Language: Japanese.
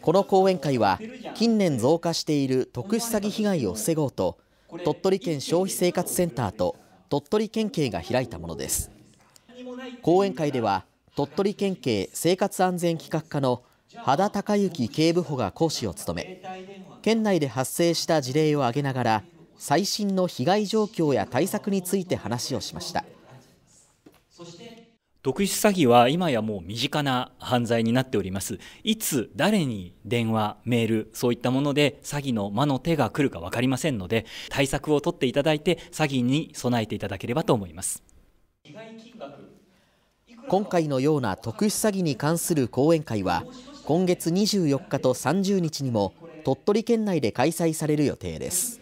この講演会は近年増加している特殊詐欺被害を防ごうと鳥取県消費生活センターと鳥取県警が開いたものです講演会では鳥取県警生活安全企画課の羽田隆之警部補が講師を務め県内で発生した事例を挙げながら最新の被害状況や対策について話をしました特殊詐欺は今やもう身近な犯罪になっております。いつ誰に電話、メール、そういったもので詐欺の魔の手が来るか分かりませんので、対策を取っていただいて詐欺に備えていただければと思います。今回のような特殊詐欺に関する講演会は、今月24日と30日にも鳥取県内で開催される予定です。